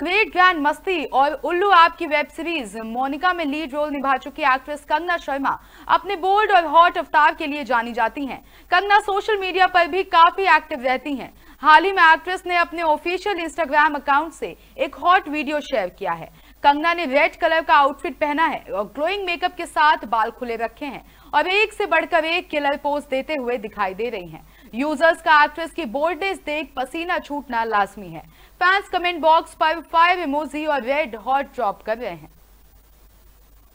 Great grand मस्ती और उल्लू आपकी की वेब सीरीज मोनिका में लीड रोल निभा चुकी एक्ट्रेस कंगना शर्मा अपने बोल्ड और हॉट अवतार के लिए जानी जाती हैं। कंगना सोशल मीडिया पर भी काफी एक्टिव रहती हैं। हाल ही में एक्ट्रेस ने अपने ऑफिशियल इंस्टाग्राम अकाउंट से एक हॉट वीडियो शेयर किया है कंगना ने रेड कलर का आउटफिट पहना है और ग्लोइंग मेकअप के साथ बाल खुले रखे हैं और एक से बढ़कर एक किलर पोज देते हुए दिखाई दे रही हैं यूजर्स का एक्ट्रेस की बोल्डनेस देख पसीना छूटना लाजमी है फैंस कमेंट बॉक्स पर फाइव इमोजी और रेड हॉट ड्रॉप कर रहे हैं